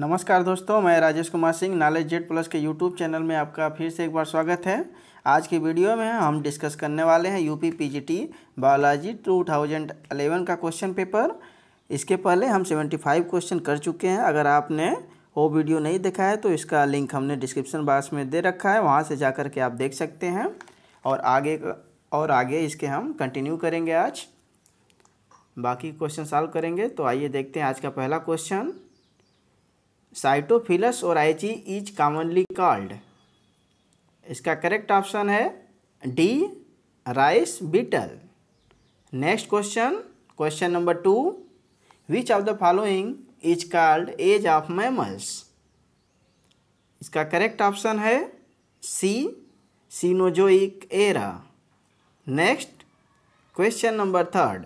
नमस्कार दोस्तों मैं Rajesh Kumar Singh knowledge jet plus के यूट्यूब चैनल में आपका फिर से एक बार स्वागत है आज की वीडियो में हम डिस्कस करने वाले हैं यूपी पीजीटी बायोलॉजी 2011 का क्वेश्चन पेपर इसके पहले हम 75 क्वेश्चन कर चुके हैं अगर आपने वो वीडियो नहीं देखा है तो इसका लिंक हमने डिस्क्रिप्शन बॉक्स में दे रखा है वहाँ से जा कर के आप देख सकते हैं और आगे और आगे इसके हम कंटिन्यू करेंगे आज बाकी क्वेश्चन सॉल्व करेंगे तो आइए देखते हैं आज का पहला question Sitophilus oryzae is commonly called इसका करेक्ट ऑप्शन है D rice beetle next question question number two which of the following is called age of mammals इसका करेक्ट ऑप्शन है C cenozoic era next question number third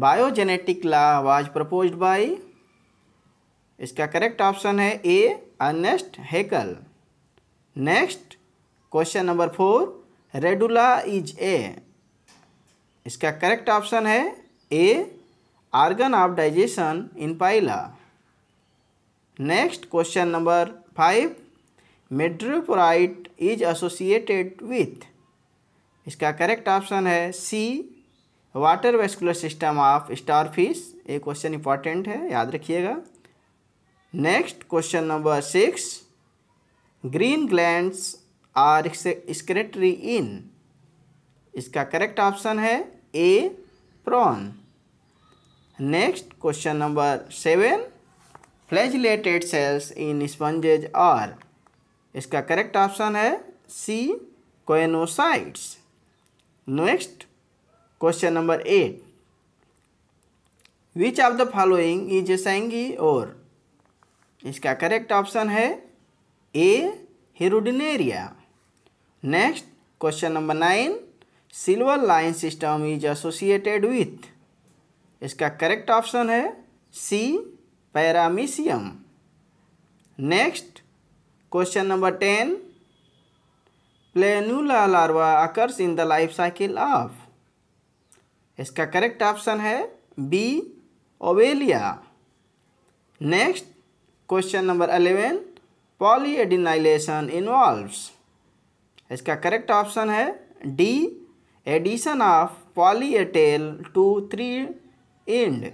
biogenetic law was proposed by इसका correct option है A Ernst Haeckel next question number four radula is a इसका correct option है A organ of digestion in Pila next question number five madreporite is associated with इसका correct option है C water vascular system of starfish ये question important है याद रखिएगा next question number six green glands are excretory in इसका correct option है A prawn next question number seven flagellated cells in sponges are इसका correct option है C choanocytes next question number eight which of the following is sanguivorous इसका correct option है A Hirudinaria next question number nine silver line system is associated with इसका correct option है C Paramecium next question number ten planula larva occurs in the life cycle of इसका correct option है B Obelia next question number eleven polyadenylation involves इसका correct option है D addition of poly A tail to three end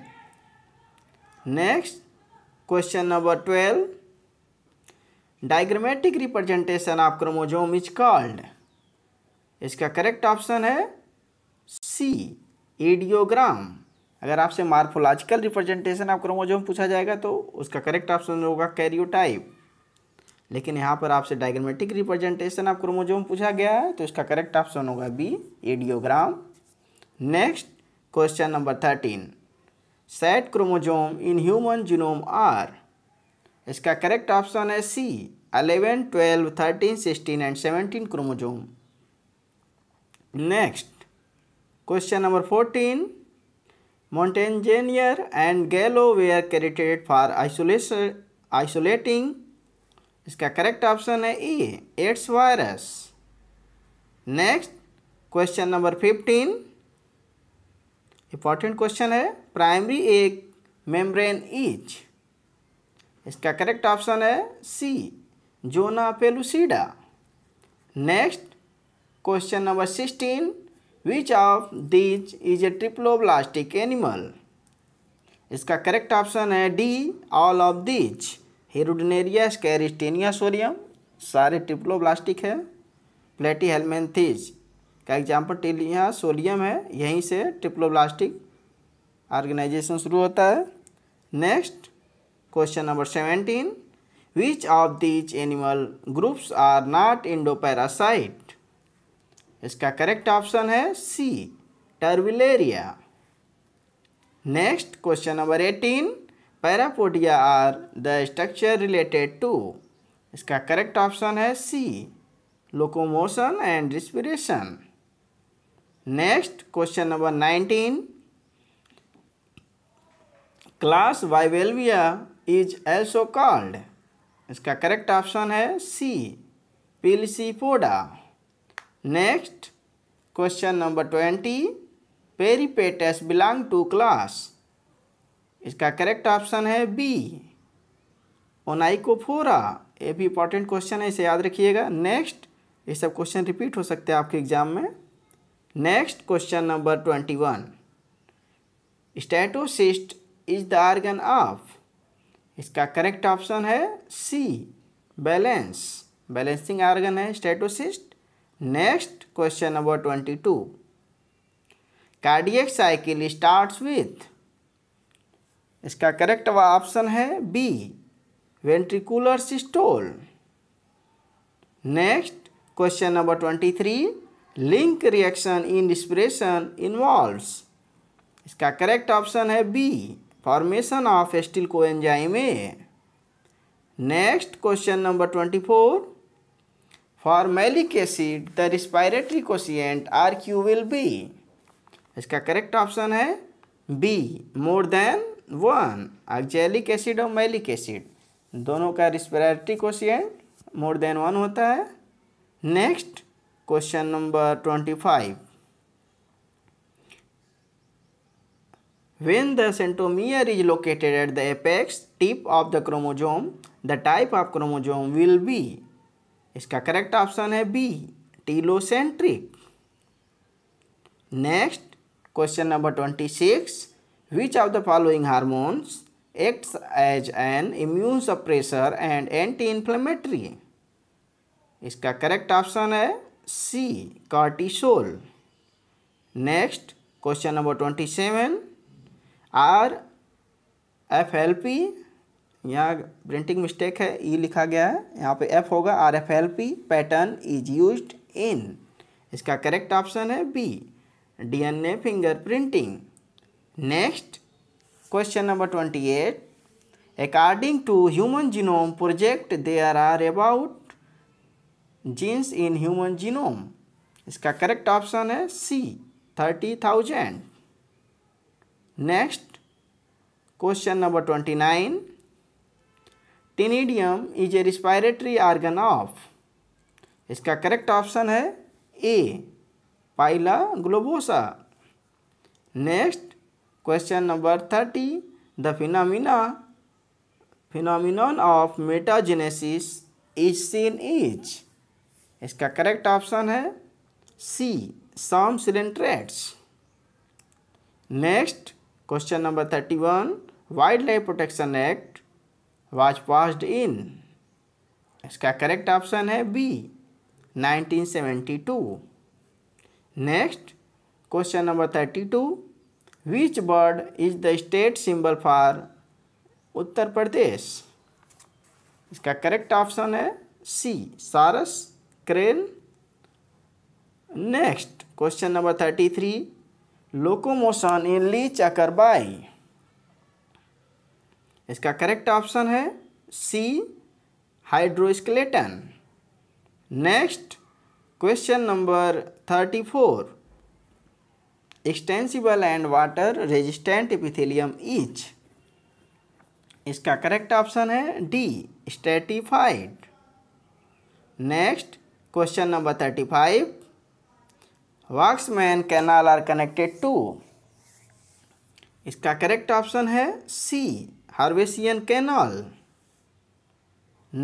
next question number twelve diagrammatic representation of chromosome is called इसका correct option है C एडियोग्राम अगर आपसे morphological representation आप chromosome पूछा जाएगा तो उसका करेक्ट ऑप्शन होगा कैरियोटाइप लेकिन यहाँ पर आपसे डायग्रामेटिक रिप्रेजेंटेशन आप क्रोमोजोम पूछा गया है तो इसका करेक्ट ऑप्शन होगा B idiogram next question number thirteen set chromosome in human genome are इसका करेक्ट ऑप्शन है C eleven twelve thirteen sixteen and seventeen chromosome next question number fourteen Montagnier and Gallo were credited for isolating इसका correct option है E AIDS virus next question number fifteen important question है primary egg membrane each इसका correct option है C zona pellucida next question number sixteen which of these is a triploblastic animal इसका correct option है D all of these Hirudinaria Ascaris Taenia सोरियम सारे triploblastic है प्लेटी Helminthes का एग्जाम्पल टेलिया सोलियम है यहीं से ट्रिप्लोब्लास्टिक ऑर्गेनाइजेशन शुरू होता है next question number seventeen which of these animal groups are not endoparasite इसका करेक्ट ऑप्शन है C Turbellaria next question number eighteen parapodia are the structure related to इसका correct option है C locomotion and respiration next question number nineteen class Bivalvia is also called इसका correct option है C Pelecypoda next question number twenty Peripatus belong to class इसका correct option है B ओनाइकोफोरा ये भी important question है इसे याद रखिएगा नेक्स्ट ये सब क्वेश्चन रिपीट हो सकते हैं आपके एग्जाम में next question number twenty one statocyst is the organ of इसका करेक्ट ऑप्शन है सी बैलेंस बैलेंसिंग आर्गन है statocyst next question number twenty two cardiac cycle start with इसका करेक्ट ऑप्शन है B ventricular systole next question number twenty three link reaction in respiration involves इसका correct option है B formation of acetyl coenzyme next question number twenty four for malic acid the respiratory quotient R Q will be इसका correct option है B more than one oxalic acid और malic acid दोनों का respiratory quotient more than one होता है next question number twenty five When the centromere is located at the apex tip of the chromosome, the type of chromosome will be इसका correct option है B telocentric next question number twenty six which of the following hormones acts as an immune suppressor and anti inflammatory इसका correct option है C cortisol next question number twenty seven R F L P यहाँ printing mistake है E e लिखा गया है यहाँ पे F होगा R F L P pattern is use in इसका करेक्ट ऑप्शन है B D N A finger printing next question number twenty eight according to human genome project they are are about genes in human genome इसका correct option है C thirty thousand next question number twenty nine ctenidium is a respiratory organ of इसका correct option है A Pila globosa next question number thirty the phenomena phenomenon of metagenesis is seen is इसका correct option है C some coelenterates next question number thirty one wildlife protection act was passed in इसका correct option है B 1972 next question number 32 which bird is the state symbol for Uttar Pradesh इसका correct option है C sarus crane next question number thirty three locomotion in leech occur by इसका correct option है C hydroskeleton next question number thirty four extensible and water resistant epithelium each इसका correct option है D stratified next question number thirty five वॉक्समैन canal are connected to इसका correct option है C harvesian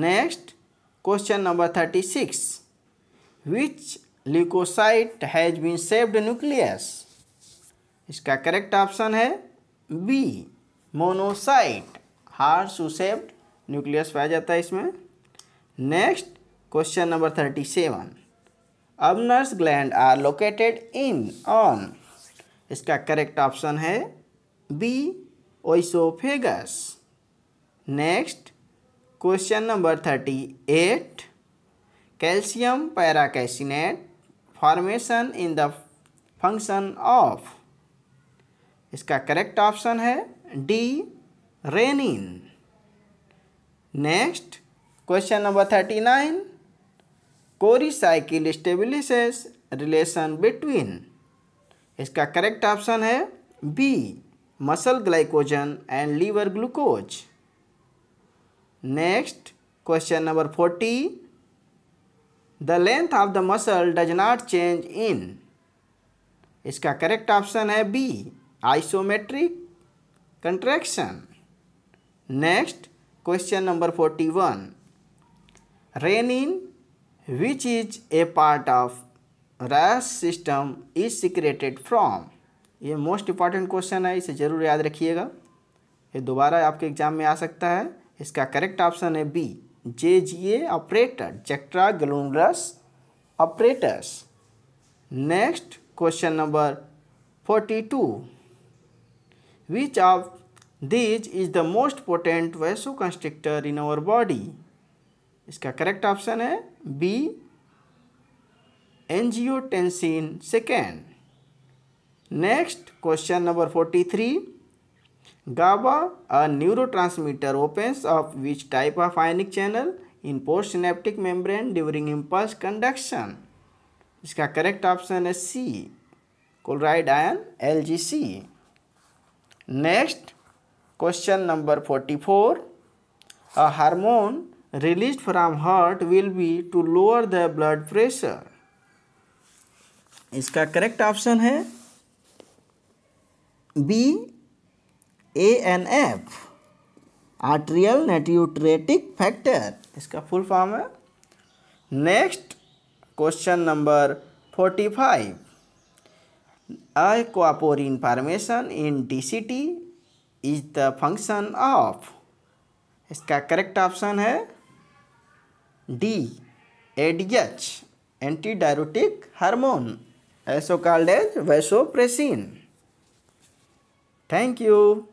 next question number thirty six which leucocyte has bean shaped nucleus इसका correct option है B monocyte horseshoe shaped nucleus पाया जाता है इसमें next question number thirty seven Abner's gland are located in on इसका correct option है B oesophagus next question number thirty eight calcium paracaseinate formation in the function of इसका correct option है D rennin next question number thirty nine Cori cycle establishes relation between इसका correct option है B muscle glycogen and liver glucose. Next question number 40. The length of the muscle does not change in. इसका correct option है B isometric contraction next question number forty one renin which is a part of RAS system is secreted from ये most important question है इसे ज़रूर याद रखिएगा ये दोबारा आपके एग्जाम में आ सकता है इसका करेक्ट ऑप्शन है B J G A operator juxta glomerus operators next question number forty two which of these is the most important vasoconstrictor in our body इसका करेक्ट ऑप्शन है B angiotensin second next question number forty three GABA a neurotransmitter opens of which type of ionic channel in post synaptic membrane during impulse conduction इसका correct option है C chloride ion L G C next question number forty four a hormone release from heart will be to lower the blood pressure इसका correct option है B A N F atrial natriuretic factor इसका full form है next question number forty five formation in D C T is the function of इसका correct option है D ADH anti diuretic hormone also called as vasopressin Thank you.